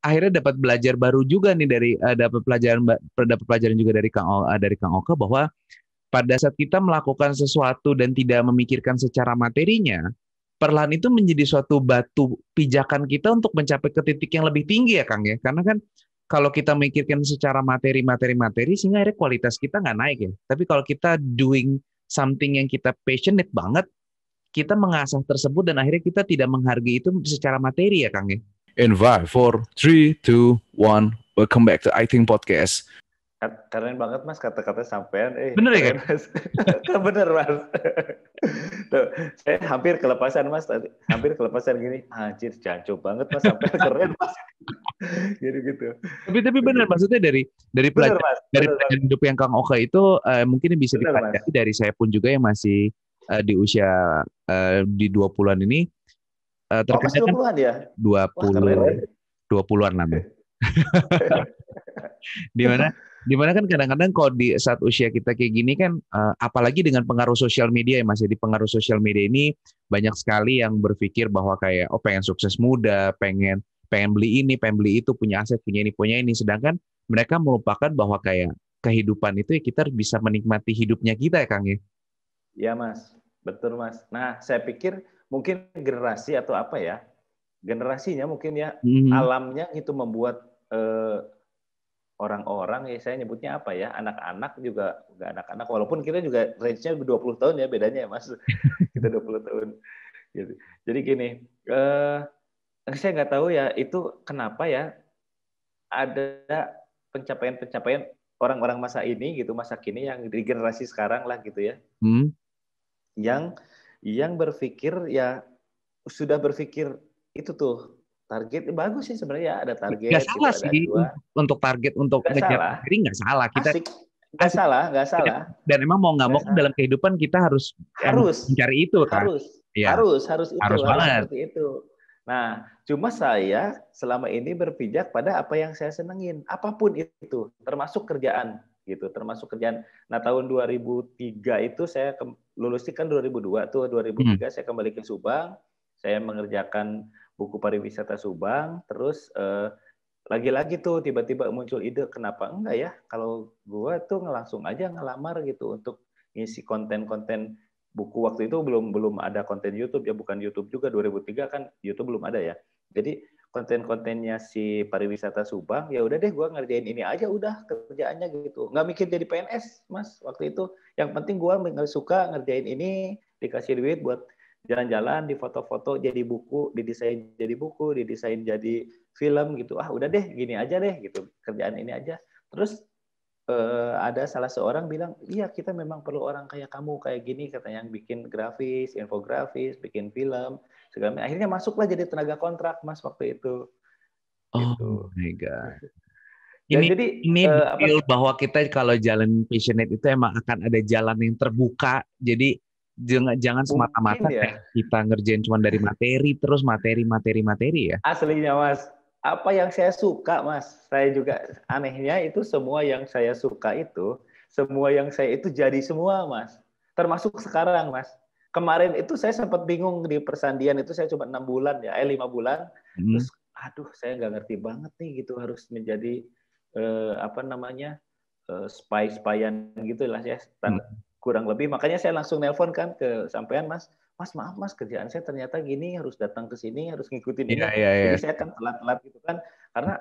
akhirnya dapat belajar baru juga nih dari uh, dapat pelajaran dapat pelajaran juga dari Kang uh, dari Kang Oka bahwa pada saat kita melakukan sesuatu dan tidak memikirkan secara materinya, perlahan itu menjadi suatu batu pijakan kita untuk mencapai ke titik yang lebih tinggi ya Kang ya. Karena kan kalau kita memikirkan secara materi materi materi sehingga akhirnya kualitas kita nggak naik ya. Tapi kalau kita doing something yang kita passionate banget, kita mengasah tersebut dan akhirnya kita tidak menghargai itu secara materi ya Kang ya in 5, 4, 3, 2, 1. Welcome back to I Think Podcast. Keren banget mas kata-kata sampean. Eh, bener ya kan? Mas. bener mas. Tuh, saya hampir kelepasan mas tadi. Hampir kelepasan gini. Anjir, jancu banget mas. Sampean keren mas. Jadi gitu, gitu. Tapi tapi bener gitu. maksudnya dari dari pelajaran bener, dari pelajaran hidup yang Kang Oka itu uh, mungkin bisa dipelajari dari saya pun juga yang masih uh, di usia uh, di 20-an ini uh, terkenal oh, ya? 20 ya. dua puluhan namanya. di mana di mana kan kadang-kadang kalau di saat usia kita kayak gini kan uh, apalagi dengan pengaruh sosial media ya Mas di pengaruh sosial media ini banyak sekali yang berpikir bahwa kayak oh pengen sukses muda, pengen pengen beli ini, pengen beli itu, punya aset, punya ini, punya ini sedangkan mereka melupakan bahwa kayak kehidupan itu ya kita bisa menikmati hidupnya kita ya Kang ya. Iya Mas, betul Mas. Nah, saya pikir mungkin generasi atau apa ya generasinya mungkin ya hmm alamnya itu membuat eh, orang-orang ya saya nyebutnya apa ya anak-anak juga nggak anak-anak walaupun kita juga range-nya 20 tahun ya bedanya ya mas kita 20 tahun gitu jadi gini eh, saya nggak tahu ya itu kenapa ya ada pencapaian-pencapaian orang-orang masa ini gitu masa kini yang di generasi sekarang lah gitu ya hmm. yang yang berpikir ya sudah berpikir itu tuh target ya, bagus sih sebenarnya ada target. Gak gitu, salah sih dua. untuk target untuk gak ngejar salah. diri nggak salah kita. Asik. Gak asik. salah, gak salah. Dan, emang mau nggak mau gak dalam kehidupan kita harus harus mencari itu kan. Harus, ya. harus, harus itu. Harus harus Seperti itu. Nah, cuma saya selama ini berpijak pada apa yang saya senengin, apapun itu, termasuk kerjaan gitu, termasuk kerjaan. Nah, tahun 2003 itu saya ke lulusnya kan 2002 tuh 2003 hmm. saya kembali ke Subang saya mengerjakan buku pariwisata Subang terus lagi eh, lagi-lagi tuh tiba-tiba muncul ide kenapa enggak ya kalau gua tuh langsung aja ngelamar gitu untuk ngisi konten-konten buku waktu itu belum belum ada konten YouTube ya bukan YouTube juga 2003 kan YouTube belum ada ya jadi konten-kontennya si pariwisata Subang ya udah deh gue ngerjain ini aja udah kerjaannya gitu nggak mikir jadi PNS mas waktu itu yang penting gue suka ngerjain ini dikasih duit buat jalan-jalan di foto-foto jadi buku didesain jadi buku didesain jadi film gitu ah udah deh gini aja deh gitu kerjaan ini aja terus eh, ada salah seorang bilang iya kita memang perlu orang kayak kamu kayak gini kata yang bikin grafis infografis bikin film segala akhirnya masuklah jadi tenaga kontrak mas waktu itu oh gitu. oh my god ini jadi, ini uh, bahwa kita kalau jalan passionate itu emang akan ada jalan yang terbuka jadi jangan jangan semata-mata ya. kita ngerjain cuma dari materi terus materi materi materi ya aslinya mas apa yang saya suka mas saya juga anehnya itu semua yang saya suka itu semua yang saya itu jadi semua mas termasuk sekarang mas kemarin itu saya sempat bingung di persandian itu saya cuma enam bulan ya eh lima bulan hmm. terus aduh saya nggak ngerti banget nih gitu harus menjadi eh, apa namanya eh, spy spyan gitulah ya hmm. kurang lebih makanya saya langsung nelpon kan ke sampean mas mas maaf mas kerjaan saya ternyata gini harus datang ke sini harus ngikutin ini yeah, yeah, yeah. jadi saya kan telat-telat gitu kan karena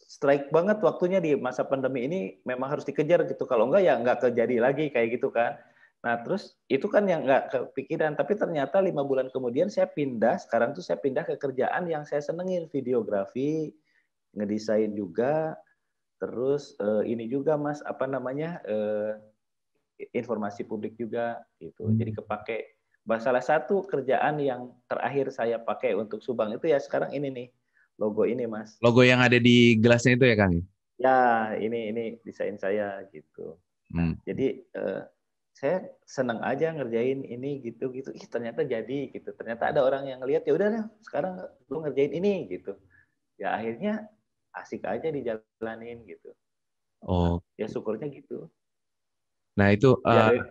strike banget waktunya di masa pandemi ini memang harus dikejar gitu kalau enggak ya enggak kejadi lagi kayak gitu kan Nah terus itu kan yang nggak kepikiran, tapi ternyata lima bulan kemudian saya pindah. Sekarang tuh saya pindah ke kerjaan yang saya senengin, videografi, ngedesain juga, terus eh, ini juga mas apa namanya eh, informasi publik juga gitu. Hmm. Jadi kepake. Salah satu kerjaan yang terakhir saya pakai untuk Subang itu ya sekarang ini nih logo ini mas. Logo yang ada di gelasnya itu ya Kang? Ya ini ini desain saya gitu. Hmm. Jadi eh, saya seneng aja ngerjain ini gitu gitu ih ternyata jadi gitu ternyata ada orang yang lihat ya udah sekarang lu ngerjain ini gitu ya akhirnya asik aja dijalanin gitu oh ya syukurnya gitu nah itu ya, eh, eh.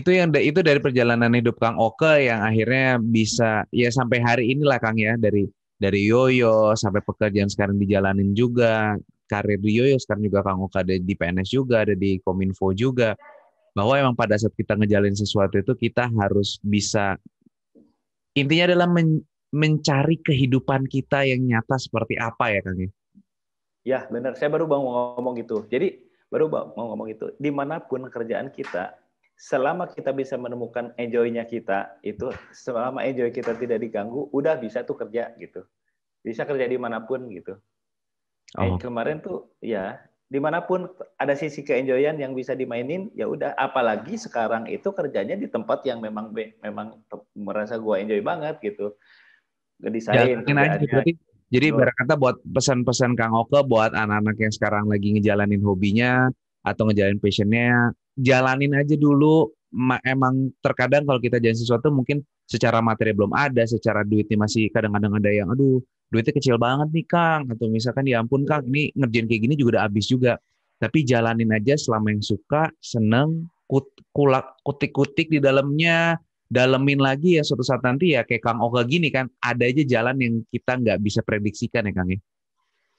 itu yang itu dari perjalanan hidup Kang Oke yang akhirnya bisa ya sampai hari inilah Kang ya dari dari Yoyo sampai pekerjaan sekarang dijalanin juga karir di Yoyo sekarang juga Kang Oke ada di PNS juga ada di Kominfo juga bahwa emang pada saat kita ngejalin sesuatu itu kita harus bisa intinya adalah men mencari kehidupan kita yang nyata seperti apa ya Kang ya, ya benar saya baru mau ngomong gitu jadi baru mau ngomong itu dimanapun kerjaan kita selama kita bisa menemukan enjoynya kita itu selama enjoy kita tidak diganggu udah bisa tuh kerja gitu bisa kerja dimanapun gitu oh. eh, kemarin tuh ya dimanapun ada sisi keenjoyan yang bisa dimainin ya udah apalagi sekarang itu kerjanya di tempat yang memang memang merasa gua enjoy banget gitu desain ya, berarti jadi ibarat kata buat pesan-pesan Kang Oke buat anak-anak yang sekarang lagi ngejalanin hobinya atau ngejalanin passionnya jalanin aja dulu emang terkadang kalau kita jalan sesuatu mungkin secara materi belum ada secara duitnya masih kadang-kadang ada yang aduh duitnya kecil banget nih Kang atau misalkan ya ampun Kang ini ngerjain kayak gini juga udah habis juga tapi jalanin aja selama yang suka seneng kulak kutik-kutik di dalamnya dalemin lagi ya suatu saat nanti ya kayak Kang Oga gini kan ada aja jalan yang kita nggak bisa prediksikan ya Kang ya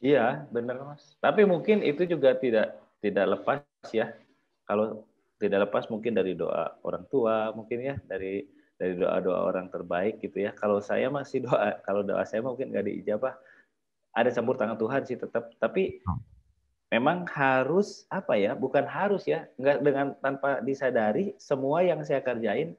iya bener mas tapi mungkin itu juga tidak tidak lepas ya kalau tidak lepas mungkin dari doa orang tua mungkin ya dari dari doa-doa orang terbaik gitu ya. Kalau saya masih doa, kalau doa saya mungkin nggak diijabah, ada campur tangan Tuhan sih tetap. Tapi hmm. memang harus apa ya? Bukan harus ya, nggak dengan tanpa disadari semua yang saya kerjain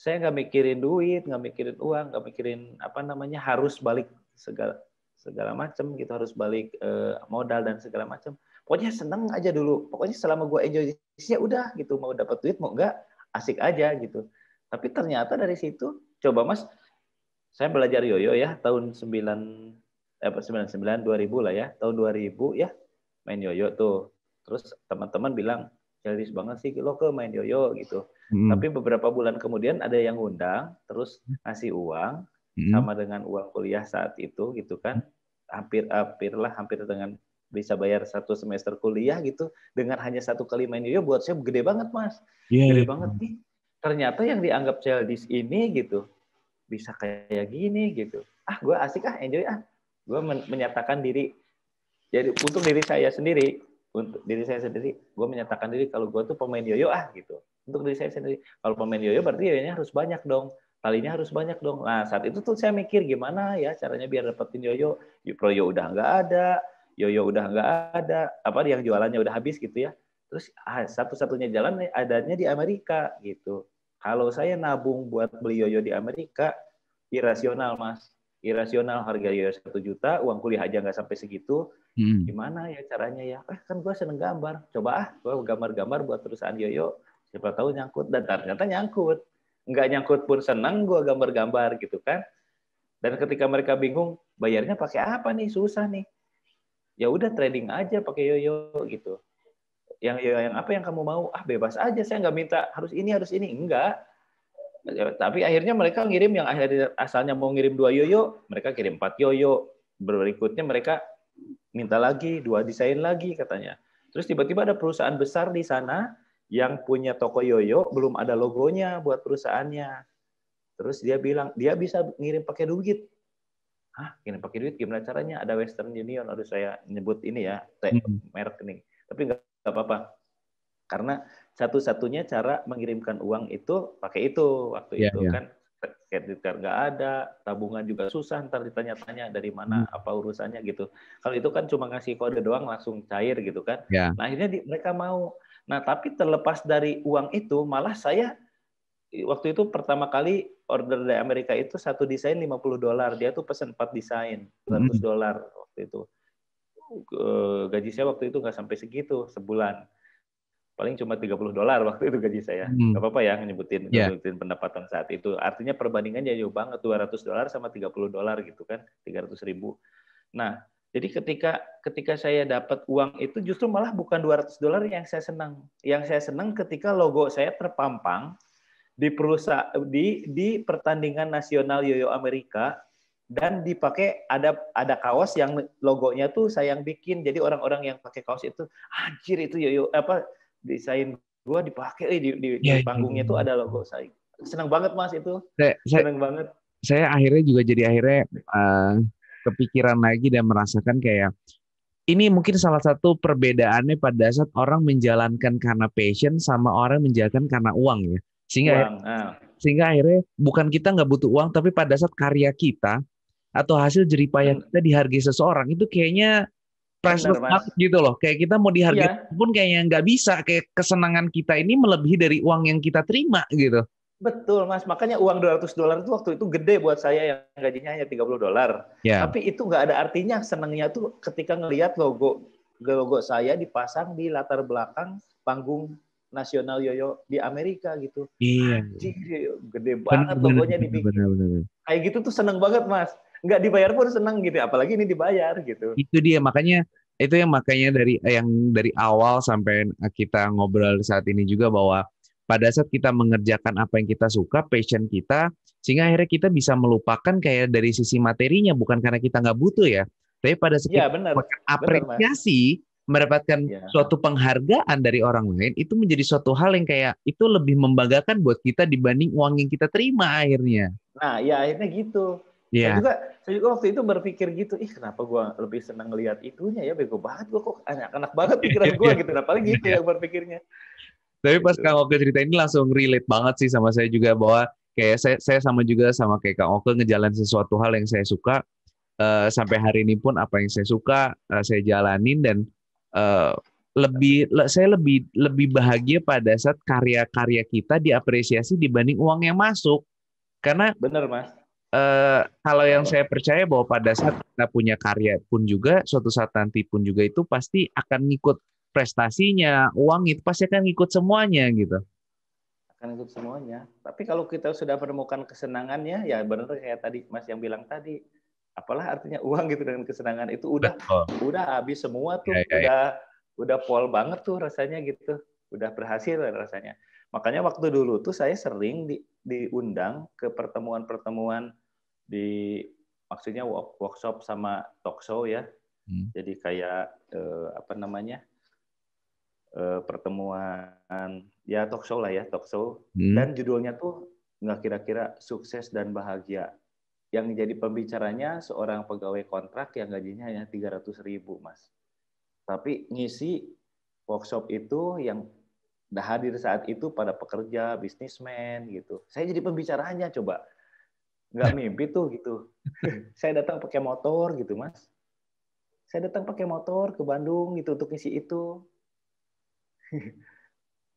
saya nggak mikirin duit, nggak mikirin uang, nggak mikirin apa namanya harus balik segala segala macam gitu harus balik eh, modal dan segala macam pokoknya seneng aja dulu pokoknya selama gue enjoy ya udah gitu mau dapat duit mau enggak asik aja gitu tapi ternyata dari situ, coba Mas, saya belajar yoyo ya tahun 9 eh, 99 2000 lah ya, tahun 2000 ya main yoyo tuh. Terus teman-teman bilang, jelis banget sih lo ke main yoyo" gitu. Hmm. Tapi beberapa bulan kemudian ada yang undang, terus ngasih uang hmm. sama dengan uang kuliah saat itu gitu kan. Hampir-hampir lah, hampir dengan bisa bayar satu semester kuliah gitu dengan hanya satu kali main yoyo buat saya gede banget mas yeah, gede yeah. banget nih ternyata yang dianggap childish ini gitu bisa kayak gini gitu ah gue asik ah enjoy ah gue men menyatakan diri jadi untuk diri saya sendiri untuk diri saya sendiri gue menyatakan diri kalau gue tuh pemain yoyo ah gitu untuk diri saya sendiri kalau pemain yoyo berarti yoyonya harus banyak dong talinya harus banyak dong nah saat itu tuh saya mikir gimana ya caranya biar dapetin yoyo yoyo udah nggak ada yoyo udah nggak ada apa yang jualannya udah habis gitu ya Terus ah, satu-satunya jalan adanya di Amerika gitu. Kalau saya nabung buat beli yoyo di Amerika, irasional mas, irasional harga yoyo satu juta, uang kuliah aja nggak sampai segitu. Hmm. Gimana ya caranya ya? Eh kan gue seneng gambar, coba ah gue gambar-gambar buat perusahaan yoyo, siapa tahu nyangkut. Dan ternyata nyangkut, nggak nyangkut pun seneng gue gambar-gambar gitu kan. Dan ketika mereka bingung bayarnya pakai apa nih susah nih, ya udah trading aja pakai yoyo gitu yang ya, yang apa yang kamu mau ah bebas aja saya nggak minta harus ini harus ini enggak tapi akhirnya mereka ngirim yang akhirnya asalnya mau ngirim dua yoyo mereka kirim empat yoyo berikutnya mereka minta lagi dua desain lagi katanya terus tiba-tiba ada perusahaan besar di sana yang punya toko yoyo belum ada logonya buat perusahaannya terus dia bilang dia bisa ngirim pakai duit ah ngirim pakai duit gimana caranya ada Western Union harus saya nyebut ini ya hmm. merek nih tapi nggak nggak apa-apa. Karena satu-satunya cara mengirimkan uang itu pakai itu waktu yeah, itu yeah. kan kredit card nggak ada, tabungan juga susah ntar ditanya-tanya dari mana hmm. apa urusannya gitu. Kalau itu kan cuma ngasih kode doang langsung cair gitu kan. Yeah. Nah akhirnya di, mereka mau. Nah tapi terlepas dari uang itu malah saya waktu itu pertama kali order dari Amerika itu satu desain 50 dolar. Dia tuh pesen empat desain 100 hmm. dolar waktu itu. Eh, gaji saya waktu itu nggak sampai segitu sebulan. Paling cuma 30 dolar waktu itu gaji saya. Hmm. Gak apa-apa ya nyebutin, yeah. nyebutin pendapatan saat itu. Artinya perbandingannya jauh banget 200 dolar sama 30 dolar gitu kan, 300 ribu. Nah, jadi ketika ketika saya dapat uang itu justru malah bukan 200 dolar yang saya senang. Yang saya senang ketika logo saya terpampang di perusahaan di di pertandingan nasional yoyo Amerika dan dipakai ada ada kaos yang logonya tuh saya yang bikin jadi orang-orang yang pakai kaos itu anjir itu yoyo apa desain gua dipakai eh, di, di, ya, panggungnya ya. tuh ada logo saya senang banget mas itu saya, senang banget saya akhirnya juga jadi akhirnya uh, kepikiran lagi dan merasakan kayak ini mungkin salah satu perbedaannya pada saat orang menjalankan karena passion sama orang menjalankan karena uang ya sehingga uang, uh. sehingga akhirnya bukan kita nggak butuh uang tapi pada saat karya kita atau hasil jeripayan hmm. kita dihargai seseorang itu kayaknya priceless banget gitu loh. Kayak kita mau dihargai yeah. pun kayaknya nggak bisa. Kayak kesenangan kita ini melebihi dari uang yang kita terima gitu. Betul mas, makanya uang 200 dolar itu waktu itu gede buat saya yang gajinya hanya 30 dolar. Yeah. Tapi itu nggak ada artinya senangnya tuh ketika ngelihat logo logo saya dipasang di latar belakang panggung nasional yoyo di Amerika gitu. Iya. Yeah. gede banget bener, logonya dibikin. Kayak gitu tuh seneng banget mas nggak dibayar pun senang gitu apalagi ini dibayar gitu itu dia makanya itu yang makanya dari yang dari awal sampai kita ngobrol saat ini juga bahwa pada saat kita mengerjakan apa yang kita suka passion kita sehingga akhirnya kita bisa melupakan kayak dari sisi materinya bukan karena kita nggak butuh ya tapi pada saat ya, kita apresiasi mendapatkan ya. suatu penghargaan dari orang lain itu menjadi suatu hal yang kayak itu lebih membanggakan buat kita dibanding uang yang kita terima akhirnya. Nah, ya akhirnya gitu. Yeah. Saya juga saya juga waktu itu berpikir gitu, ih kenapa gue lebih senang lihat itunya ya bego banget gue kok anak-anak banget pikiran gue gitu, nah, paling gitu yang iya. berpikirnya. Tapi pas gitu. Kang Oke cerita ini langsung relate banget sih sama saya juga bahwa kayak saya, saya sama juga sama kayak Kang Oke ngejalan sesuatu hal yang saya suka uh, sampai hari ini pun apa yang saya suka uh, saya jalanin dan uh, lebih saya lebih lebih bahagia pada saat karya-karya kita diapresiasi dibanding uang yang masuk karena bener mas uh, kalau yang saya percaya bahwa pada saat kita punya karya pun juga suatu saat nanti pun juga itu pasti akan ngikut prestasinya, uang itu pasti akan ngikut semuanya gitu akan ngikut semuanya. Tapi kalau kita sudah menemukan kesenangannya, ya benar kayak tadi Mas yang bilang tadi, apalah artinya uang gitu dengan kesenangan itu udah Betul. udah habis semua tuh, ya, ya, ya. udah udah pol banget tuh rasanya gitu, udah berhasil rasanya. Makanya waktu dulu tuh saya sering di, diundang ke pertemuan-pertemuan di maksudnya workshop sama talk show ya. Hmm. Jadi kayak eh, apa namanya? Eh, pertemuan ya talk show lah ya, talk show hmm. dan judulnya tuh nggak kira-kira sukses dan bahagia. Yang jadi pembicaranya seorang pegawai kontrak yang gajinya hanya 300 ribu, Mas. Tapi ngisi workshop itu yang Dah hadir saat itu pada pekerja, bisnismen gitu. Saya jadi pembicaranya coba. Nggak mimpi tuh gitu. saya datang pakai motor gitu, Mas. Saya datang pakai motor ke Bandung gitu untuk isi itu.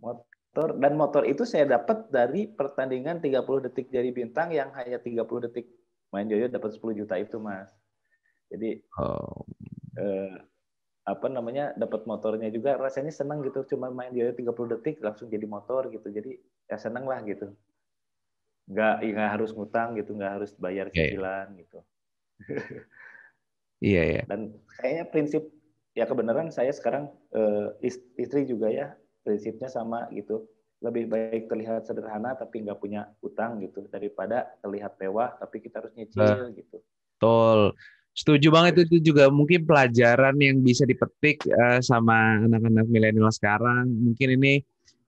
motor dan motor itu saya dapat dari pertandingan 30 detik jadi bintang yang hanya 30 detik main Joyo dapat 10 juta itu, Mas. Jadi oh. eh, apa namanya dapat motornya juga rasanya senang gitu cuma main dia 30 detik langsung jadi motor gitu jadi ya senang lah gitu nggak ya nggak harus ngutang gitu nggak harus bayar iya, iya. cicilan yeah. gitu iya yeah, yeah. dan kayaknya prinsip ya kebenaran saya sekarang uh, istri juga ya prinsipnya sama gitu lebih baik terlihat sederhana tapi nggak punya utang gitu daripada terlihat mewah tapi kita harus nyicil uh, gitu. tol Setuju banget itu juga mungkin pelajaran yang bisa dipetik uh, sama anak-anak milenial sekarang. Mungkin ini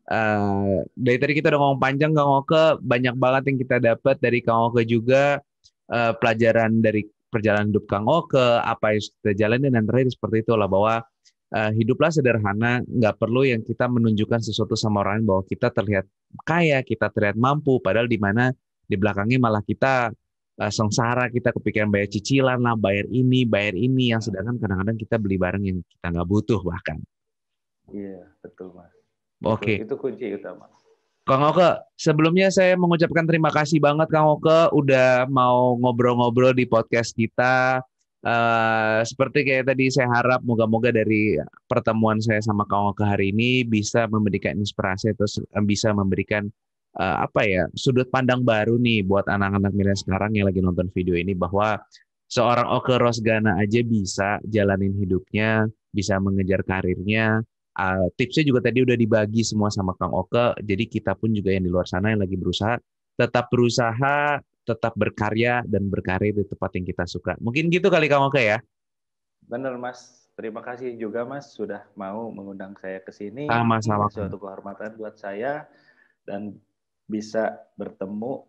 uh, dari tadi kita udah ngomong panjang Kang Oke, banyak banget yang kita dapat dari Kang Oke juga uh, pelajaran dari perjalanan hidup Kang Oke, apa yang kita jalani dan terakhir seperti itu lah bahwa uh, hiduplah sederhana, nggak perlu yang kita menunjukkan sesuatu sama orang bahwa kita terlihat kaya, kita terlihat mampu, padahal di mana di belakangnya malah kita uh, sengsara kita kepikiran bayar cicilan lah bayar ini bayar ini yang sedangkan kadang-kadang kita beli barang yang kita nggak butuh bahkan iya betul mas oke okay. itu, itu kunci utama Kang Oke, sebelumnya saya mengucapkan terima kasih banget Kang Oke udah mau ngobrol-ngobrol di podcast kita. Uh, seperti kayak tadi saya harap moga-moga dari pertemuan saya sama Kang Oke hari ini bisa memberikan inspirasi terus eh, bisa memberikan uh, apa ya sudut pandang baru nih buat anak-anak milenial sekarang yang lagi nonton video ini bahwa seorang Oke Rosgana aja bisa jalanin hidupnya, bisa mengejar karirnya. Uh, tipsnya juga tadi udah dibagi semua sama Kang Oke, jadi kita pun juga yang di luar sana yang lagi berusaha tetap berusaha, tetap berkarya dan berkarir di tempat yang kita suka. Mungkin gitu kali Kang Oke ya. Bener Mas, terima kasih juga Mas sudah mau mengundang saya ke sini. Sama-sama. Suatu kehormatan buat saya dan bisa bertemu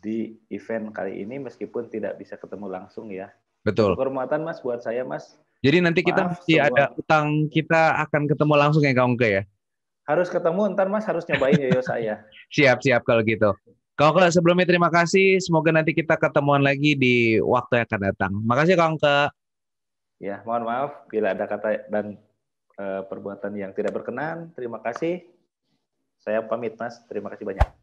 di event kali ini meskipun tidak bisa ketemu langsung ya. Betul. Kehormatan Mas buat saya Mas. Jadi nanti kita Maaf, masih semua. ada utang kita akan ketemu langsung ya Kang ya. Harus ketemu ntar Mas harus nyobain yoyo ya, saya. siap siap kalau gitu. kalau sebelumnya terima kasih. Semoga nanti kita ketemuan lagi di waktu yang akan datang. Makasih ya, Kang Ke. Ya, mohon maaf bila ada kata dan e, perbuatan yang tidak berkenan. Terima kasih. Saya pamit Mas. Terima kasih banyak.